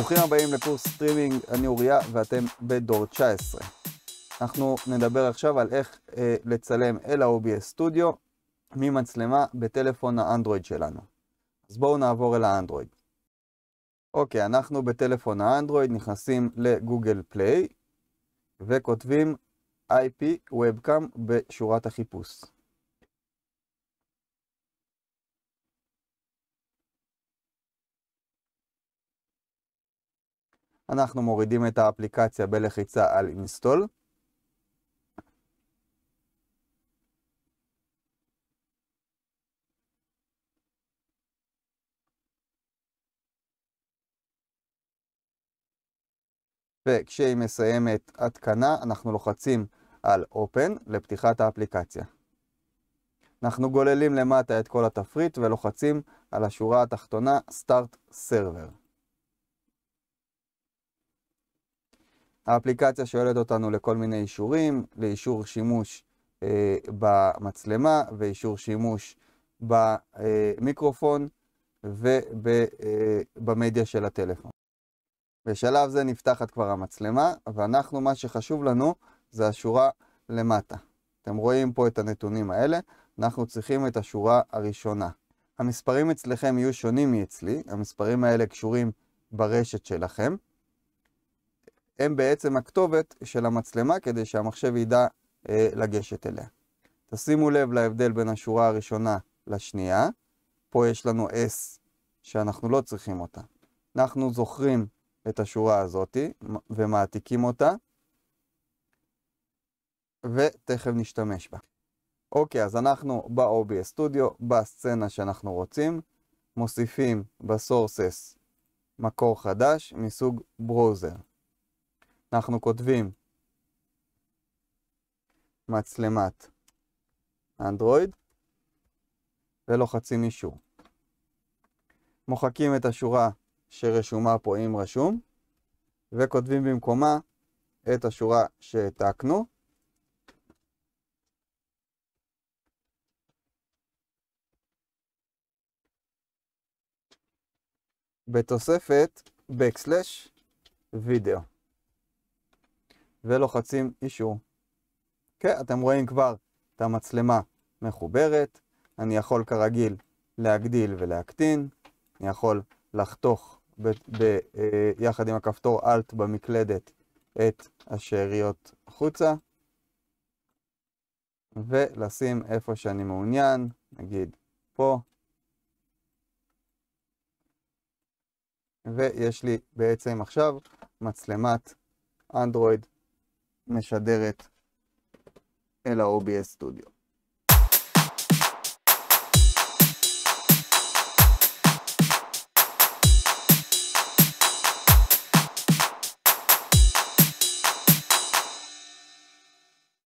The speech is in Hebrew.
ברוכים הבאים לקורס סטרימינג, אני אוריה ואתם בדור 19. אנחנו נדבר עכשיו על איך אה, לצלם אל ה-OBS סטודיו ממצלמה בטלפון האנדרואיד שלנו. אז בואו נעבור אל האנדרואיד. אוקיי, אנחנו בטלפון האנדרואיד נכנסים לגוגל פליי וכותבים IP Webcam בשורת החיפוש. אנחנו מורידים את האפליקציה בלחיצה על install. וכשהיא מסיימת התקנה, אנחנו לוחצים על Open לפתיחת האפליקציה. אנחנו גוללים למטה את כל התפריט ולוחצים על השורה התחתונה Start Server. האפליקציה שואלת אותנו לכל מיני אישורים, לאישור שימוש אה, במצלמה ואישור שימוש במיקרופון ובמדיה אה, אה של הטלפון. בשלב זה נפתחת כבר המצלמה, ואנחנו, מה שחשוב לנו זה השורה למטה. אתם רואים פה את הנתונים האלה, אנחנו צריכים את השורה הראשונה. המספרים אצלכם יהיו שונים מאצלי, המספרים האלה קשורים ברשת שלכם. הם בעצם הכתובת של המצלמה כדי שהמחשב ידע אה, לגשת אליה. תשימו לב להבדל בין השורה הראשונה לשנייה. פה יש לנו S שאנחנו לא צריכים אותה. אנחנו זוכרים את השורה הזאת ומעתיקים אותה, ותכף נשתמש בה. אוקיי, אז אנחנו ב-OBS Studio, בסצנה שאנחנו רוצים, מוסיפים בסורסס מקור חדש מסוג ברוזר. אנחנו כותבים מצלמת אנדרואיד ולוחצים אישור. מוחקים את השורה שרשומה פה אם רשום וכותבים במקומה את השורה שהעתקנו. בתוספת Backslash Video. ולוחצים אישור. כן, אתם רואים כבר את המצלמה מחוברת, אני יכול כרגיל להגדיל ולהקטין, אני יכול לחתוך ביחד אה, עם הכפתור Alt במקלדת את השאריות החוצה, ולשים איפה שאני מעוניין, נגיד פה, ויש לי בעצם עכשיו מצלמת אנדרואיד משדרת אל ה-OBS סטודיו.